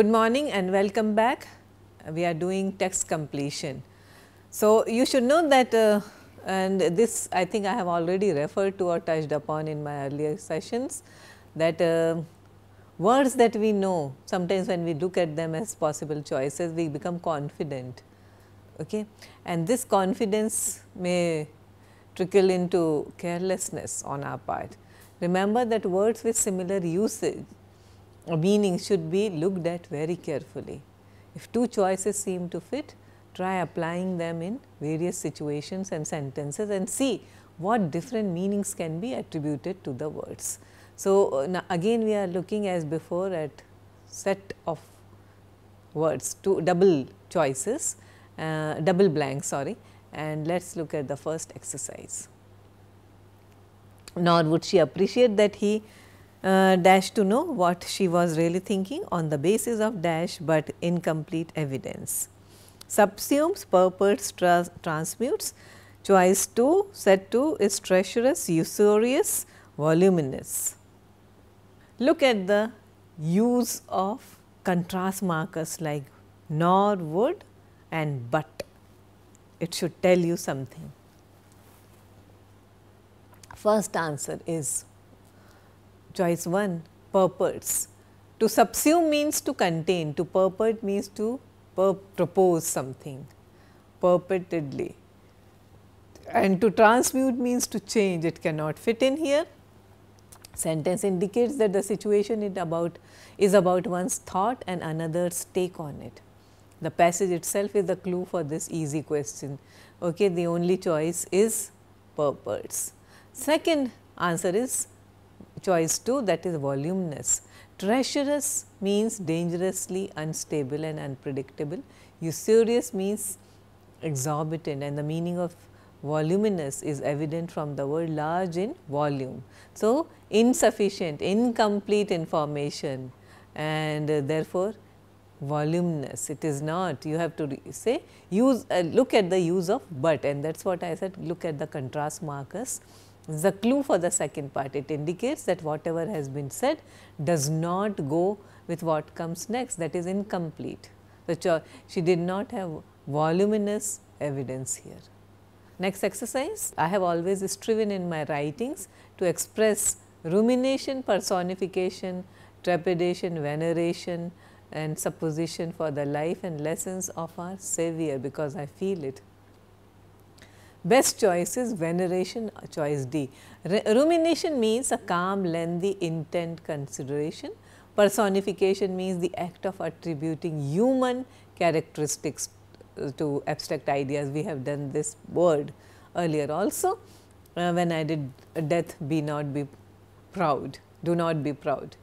Good morning and welcome back. We are doing text completion. So, you should know that uh, and this I think I have already referred to or touched upon in my earlier sessions that uh, words that we know sometimes when we look at them as possible choices we become confident okay and this confidence may trickle into carelessness on our part remember that words with similar usage meaning should be looked at very carefully. If two choices seem to fit, try applying them in various situations and sentences and see what different meanings can be attributed to the words. So, uh, now again we are looking as before at set of words, two double choices, uh, double blank sorry and let us look at the first exercise. Nor would she appreciate that he uh, dash to know what she was really thinking on the basis of dash but incomplete evidence. Subsumes, purports, transmutes, choice 2, set 2 is treacherous, usurious, voluminous. Look at the use of contrast markers like nor, would and but. It should tell you something. First answer is Choice 1 purports. To subsume means to contain, to purport means to propose something purportedly. And to transmute means to change, it cannot fit in here. Sentence indicates that the situation it about is about one's thought and another's take on it. The passage itself is the clue for this easy question. Okay, the only choice is purports. Second answer is choice 2 that is voluminous. Treacherous means dangerously unstable and unpredictable. Usurious means exorbitant and the meaning of voluminous is evident from the word large in volume. So, insufficient, incomplete information and uh, therefore, voluminous it is not you have to say use uh, look at the use of but and that is what I said look at the contrast markers the clue for the second part. It indicates that whatever has been said does not go with what comes next that is incomplete. So, she did not have voluminous evidence here. Next exercise, I have always striven in my writings to express rumination, personification, trepidation, veneration and supposition for the life and lessons of our Savior because I feel it. Best choice is veneration, uh, choice D. Re rumination means a calm, lengthy, intent consideration. Personification means the act of attributing human characteristics uh, to abstract ideas. We have done this word earlier also uh, when I did uh, death be not be proud, do not be proud.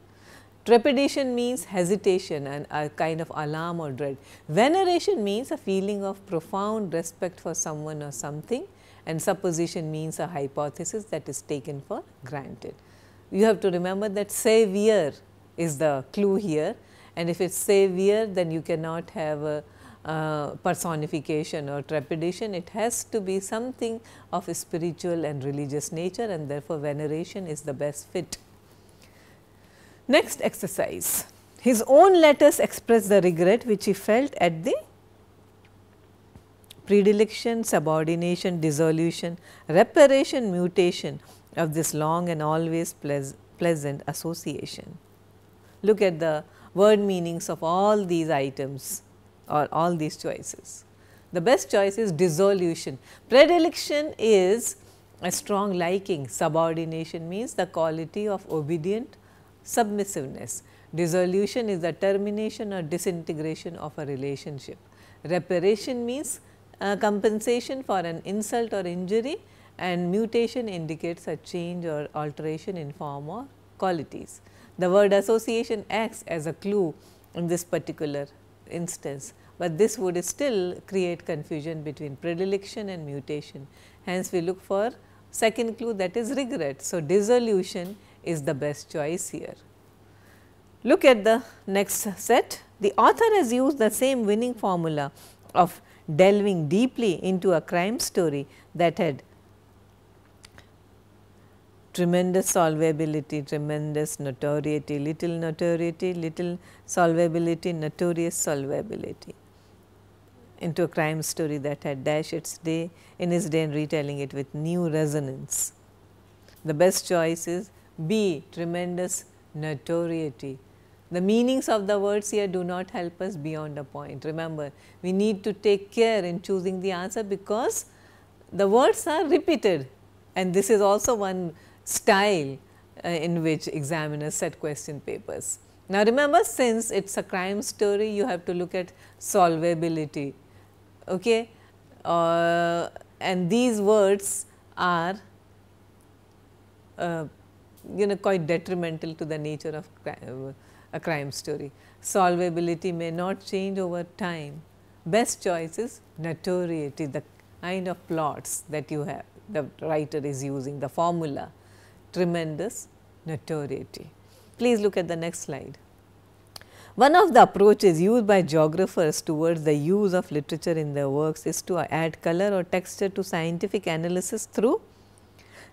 Trepidation means hesitation and a kind of alarm or dread. Veneration means a feeling of profound respect for someone or something and supposition means a hypothesis that is taken for granted. You have to remember that savior is the clue here and if it is savior then you cannot have a uh, personification or trepidation, it has to be something of spiritual and religious nature and therefore, veneration is the best fit Next exercise, his own letters express the regret which he felt at the predilection, subordination, dissolution, reparation, mutation of this long and always pleas pleasant association. Look at the word meanings of all these items or all these choices. The best choice is dissolution. Predilection is a strong liking. Subordination means the quality of obedient Submissiveness. Dissolution is the termination or disintegration of a relationship. Reparation means uh, compensation for an insult or injury and mutation indicates a change or alteration in form or qualities. The word association acts as a clue in this particular instance, but this would still create confusion between predilection and mutation. Hence, we look for second clue that is regret. So, dissolution is the best choice here. Look at the next set. The author has used the same winning formula of delving deeply into a crime story that had tremendous solvability, tremendous notoriety, little notoriety, little solvability, notorious solvability into a crime story that had dashed its day in his day and retelling it with new resonance. The best choice is B. Tremendous notoriety. The meanings of the words here do not help us beyond a point. Remember, we need to take care in choosing the answer because the words are repeated and this is also one style uh, in which examiners set question papers. Now, remember since it is a crime story, you have to look at solvability okay? Uh, and these words are uh, you know quite detrimental to the nature of uh, a crime story. Solvability may not change over time. Best choice is notoriety, the kind of plots that you have, the writer is using, the formula, tremendous notoriety. Please look at the next slide. One of the approaches used by geographers towards the use of literature in their works is to add color or texture to scientific analysis through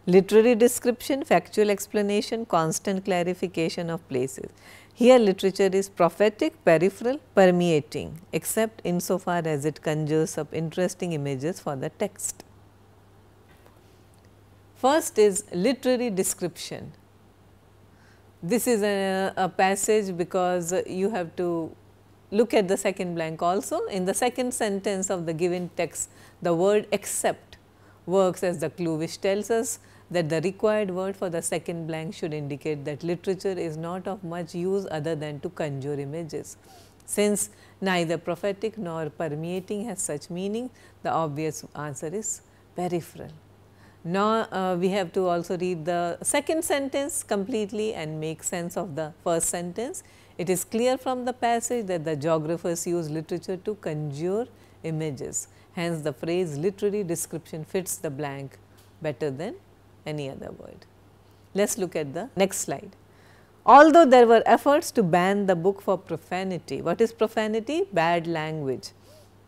literary description, factual explanation, constant clarification of places. Here literature is prophetic, peripheral, permeating except insofar as it conjures up interesting images for the text. First is literary description. This is a, a passage because you have to look at the second blank also. In the second sentence of the given text, the word except works as the clue which tells us that the required word for the second blank should indicate that literature is not of much use other than to conjure images. Since neither prophetic nor permeating has such meaning, the obvious answer is peripheral. Now, uh, we have to also read the second sentence completely and make sense of the first sentence. It is clear from the passage that the geographers use literature to conjure images. Hence, the phrase literary description fits the blank better than any other word. Let us look at the next slide. Although there were efforts to ban the book for profanity, what is profanity? Bad language,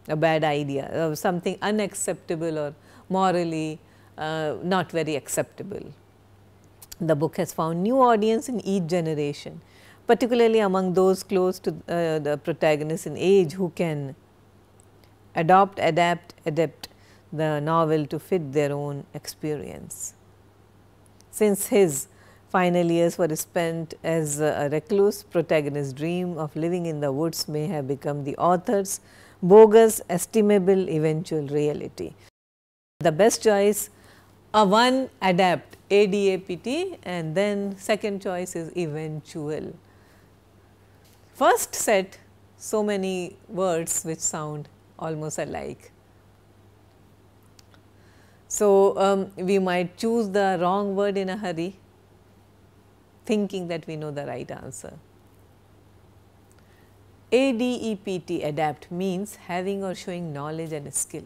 a bad idea or uh, something unacceptable or morally uh, not very acceptable. The book has found new audience in each generation, particularly among those close to uh, the protagonist in age who can adopt, adapt, adapt the novel to fit their own experience. Since his final years were spent as a recluse, protagonist's dream of living in the woods may have become the author's bogus, estimable eventual reality. The best choice, a one adapt ADAPT and then second choice is eventual. First set so many words which sound almost alike. So, um, we might choose the wrong word in a hurry thinking that we know the right answer. ADEPT adapt means having or showing knowledge and skill.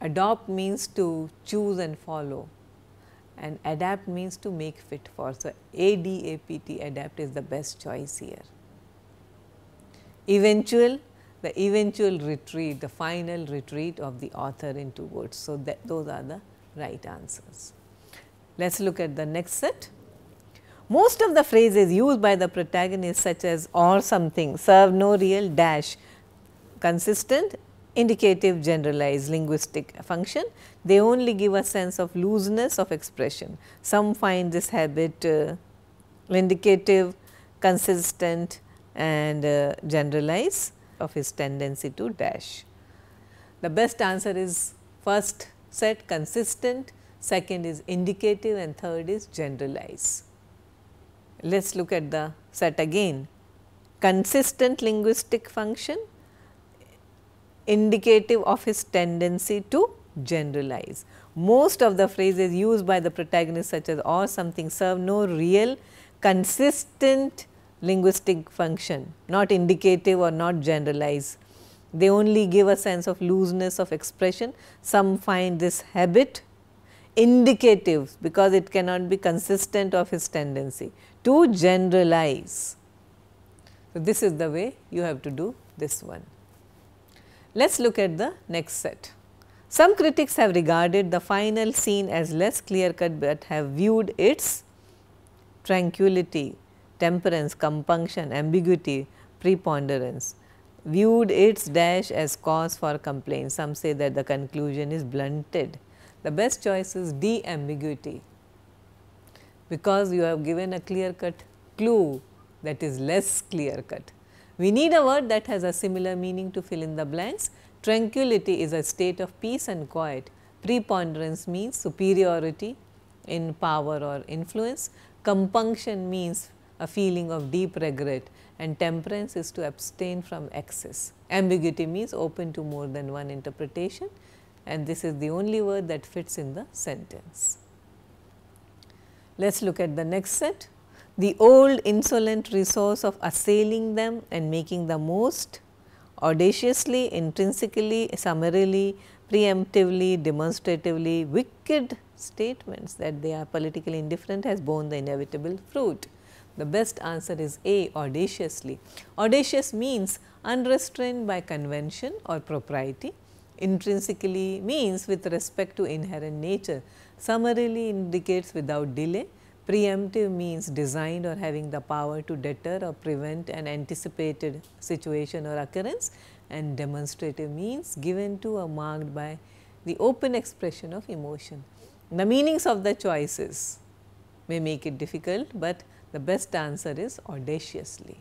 Adopt means to choose and follow and adapt means to make fit for. So, ADAPT adapt is the best choice here. Eventual, the eventual retreat, the final retreat of the author into words. So, that those are the right answers. Let us look at the next set. Most of the phrases used by the protagonist such as or something serve no real dash consistent indicative generalized linguistic function. They only give a sense of looseness of expression. Some find this habit uh, indicative, consistent and uh, generalized of his tendency to dash. The best answer is first set consistent, second is indicative and third is generalize. Let us look at the set again. Consistent linguistic function indicative of his tendency to generalize. Most of the phrases used by the protagonist such as or something serve no real consistent linguistic function, not indicative or not generalize they only give a sense of looseness of expression. Some find this habit indicative because it cannot be consistent of his tendency to generalize. So, this is the way you have to do this one. Let us look at the next set. Some critics have regarded the final scene as less clear cut, but have viewed its tranquility, temperance, compunction, ambiguity, preponderance viewed its dash as cause for complaint. Some say that the conclusion is blunted. The best choice is d ambiguity because you have given a clear cut clue that is less clear cut. We need a word that has a similar meaning to fill in the blanks. Tranquility is a state of peace and quiet. Preponderance means superiority in power or influence. Compunction means a feeling of deep regret and temperance is to abstain from excess. Ambiguity means open to more than one interpretation and this is the only word that fits in the sentence. Let us look at the next set. The old insolent resource of assailing them and making the most audaciously, intrinsically, summarily, preemptively, demonstratively wicked statements that they are politically indifferent has borne the inevitable fruit. The best answer is A audaciously. Audacious means unrestrained by convention or propriety, intrinsically means with respect to inherent nature, summarily indicates without delay, preemptive means designed or having the power to deter or prevent an anticipated situation or occurrence and demonstrative means given to or marked by the open expression of emotion. The meanings of the choices may make it difficult, but the best answer is audaciously.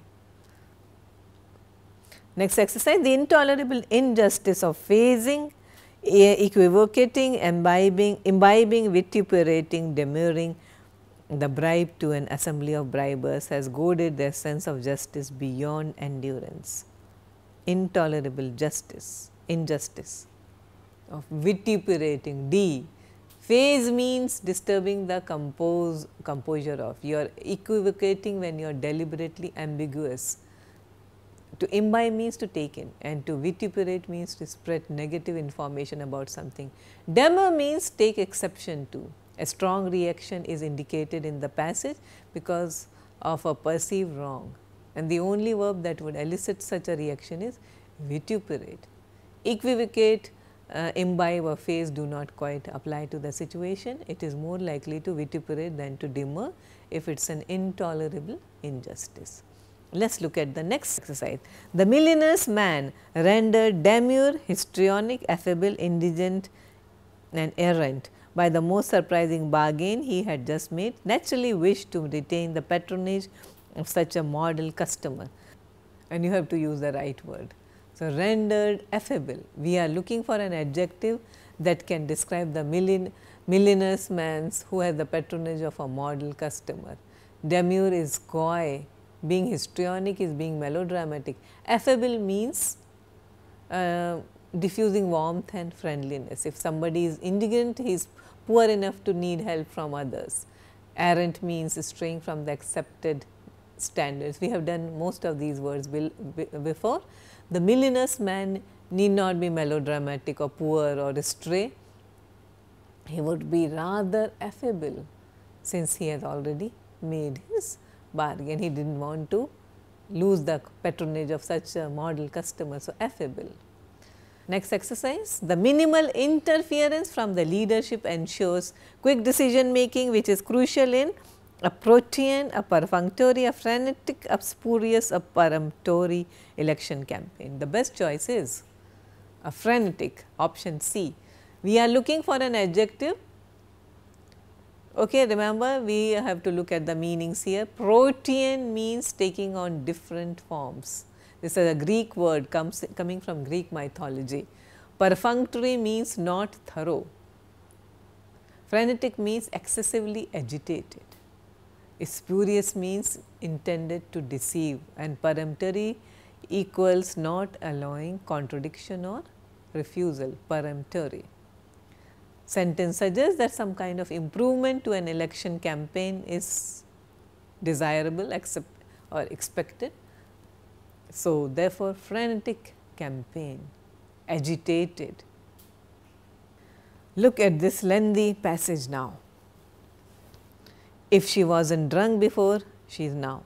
Next exercise, the intolerable injustice of phasing, equivocating, imbibing, imbibing, vituperating, demurring, the bribe to an assembly of bribers has goaded their sense of justice beyond endurance. Intolerable justice, injustice of vituperating, D Phase means disturbing the compose, composure of, you are equivocating when you are deliberately ambiguous. To imbibe means to take in and to vituperate means to spread negative information about something. Demur means take exception to. A strong reaction is indicated in the passage because of a perceived wrong and the only verb that would elicit such a reaction is vituperate. Equivocate uh, imbibe or phase do not quite apply to the situation. It is more likely to vituperate than to demur if it is an intolerable injustice. Let us look at the next exercise. The millionaire's man rendered demure, histrionic, affable, indigent and errant by the most surprising bargain he had just made naturally wished to retain the patronage of such a model customer and you have to use the right word. So, rendered affable, we are looking for an adjective that can describe the millin, millionaire's man's who has the patronage of a model customer. Demure is coy, being histrionic is being melodramatic. Affable means uh, diffusing warmth and friendliness. If somebody is indigent, he is poor enough to need help from others. Errant means straying from the accepted standards. We have done most of these words before the millionaire's man need not be melodramatic or poor or stray. He would be rather affable since he had already made his bargain. He did not want to lose the patronage of such a model customer, so affable. Next exercise, the minimal interference from the leadership ensures quick decision making which is crucial in a protean, a perfunctory, a frenetic, a spurious, a peremptory election campaign. The best choice is a frenetic option C. We are looking for an adjective. Okay, remember we have to look at the meanings here. Protean means taking on different forms. This is a Greek word comes coming from Greek mythology. Perfunctory means not thorough. Frenetic means excessively agitated. Spurious means intended to deceive and peremptory equals not allowing contradiction or refusal, peremptory. Sentence suggests that some kind of improvement to an election campaign is desirable accept or expected. So, therefore, frenetic campaign, agitated. Look at this lengthy passage now. If she wasn't drunk before, she is now.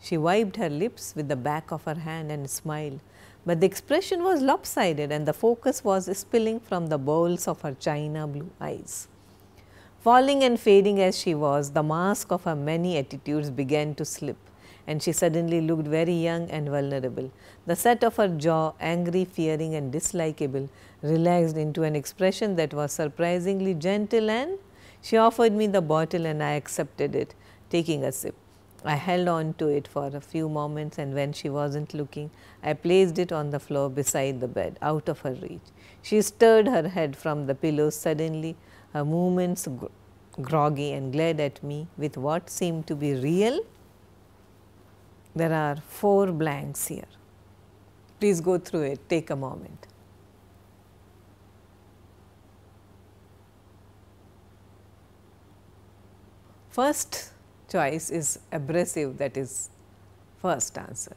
She wiped her lips with the back of her hand and smiled, but the expression was lopsided and the focus was spilling from the bowls of her china blue eyes. Falling and fading as she was, the mask of her many attitudes began to slip and she suddenly looked very young and vulnerable. The set of her jaw, angry, fearing and dislikable, relaxed into an expression that was surprisingly gentle and she offered me the bottle and I accepted it, taking a sip. I held on to it for a few moments and when she wasn't looking, I placed it on the floor beside the bed, out of her reach. She stirred her head from the pillow suddenly, her movements groggy and glared at me with what seemed to be real. There are four blanks here. Please go through it, take a moment. First choice is abrasive that is first answer.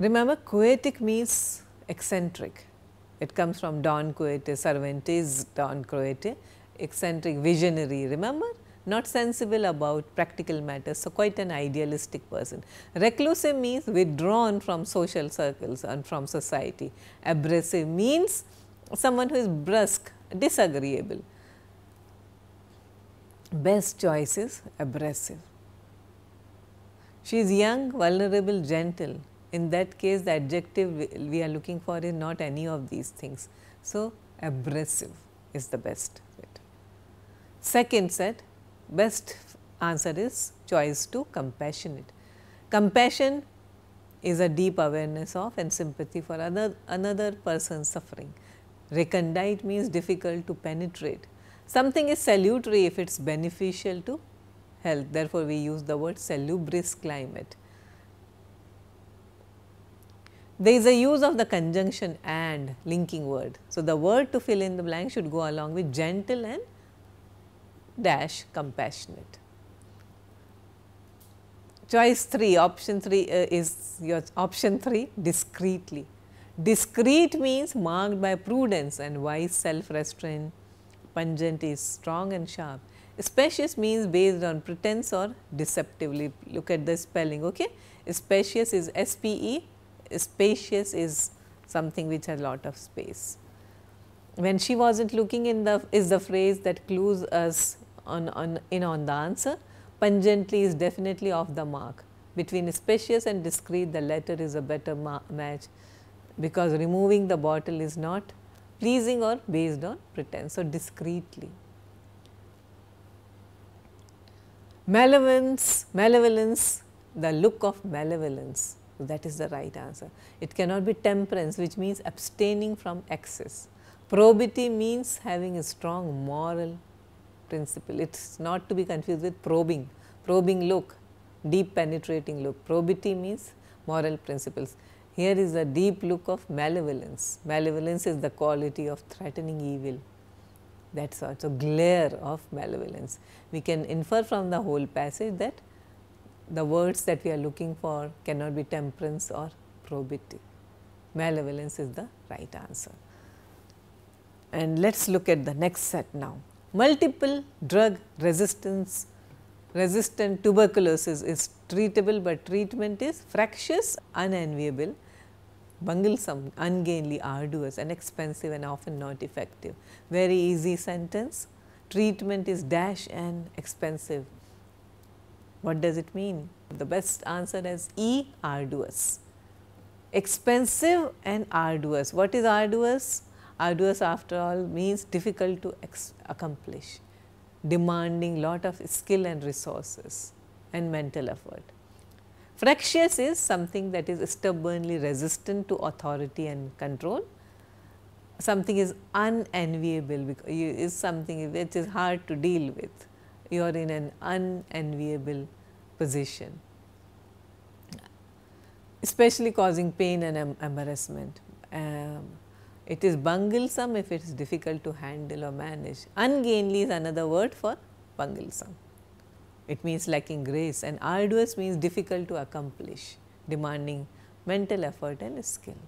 Remember coetic means eccentric. It comes from Don Coete, Cervantes, Don Coete, eccentric, visionary, remember? Not sensible about practical matters, so quite an idealistic person. Reclusive means withdrawn from social circles and from society. Abrasive means someone who is brusque, disagreeable best choice is abrasive. She is young, vulnerable, gentle. In that case, the adjective we are looking for is not any of these things. So, abrasive is the best. Set. Second set, best answer is choice to compassionate. Compassion is a deep awareness of and sympathy for another, another person suffering. Recondite means difficult to penetrate Something is salutary if it is beneficial to health, therefore, we use the word salubrious climate. There is a use of the conjunction and linking word. So, the word to fill in the blank should go along with gentle and dash compassionate. Choice 3, option 3 uh, is your option 3 discreetly. Discreet means marked by prudence and wise self restraint pungent is strong and sharp. Specious means based on pretense or deceptively, look at the spelling. Okay? Spacious is S P E, spacious is something which has a lot of space. When she wasn't looking in the is the phrase that clues us on, on in on the answer. Pungently is definitely off the mark. Between spacious and discreet the latter is a better match because removing the bottle is not pleasing or based on pretense. So, discreetly. Malevolence, malevolence, the look of malevolence, that is the right answer. It cannot be temperance which means abstaining from excess. Probity means having a strong moral principle. It is not to be confused with probing, probing look, deep penetrating look. Probity means moral principles. Here is a deep look of malevolence. Malevolence is the quality of threatening evil. That's also glare of malevolence. We can infer from the whole passage that the words that we are looking for cannot be temperance or probity. Malevolence is the right answer. And let us look at the next set now. Multiple drug resistance resistant tuberculosis is treatable, but treatment is fractious, unenviable, bunglesome, ungainly, arduous and expensive and often not effective. Very easy sentence, treatment is dash and expensive. What does it mean? The best answer is E, arduous. Expensive and arduous. What is arduous? Arduous after all means difficult to accomplish demanding lot of skill and resources and mental effort. Fractious is something that is stubbornly resistant to authority and control. Something is unenviable, is something which is hard to deal with. You are in an unenviable position, especially causing pain and embarrassment. Um, it is bunglesome if it is difficult to handle or manage. Ungainly is another word for bunglesome. It means lacking grace and arduous means difficult to accomplish, demanding mental effort and skill.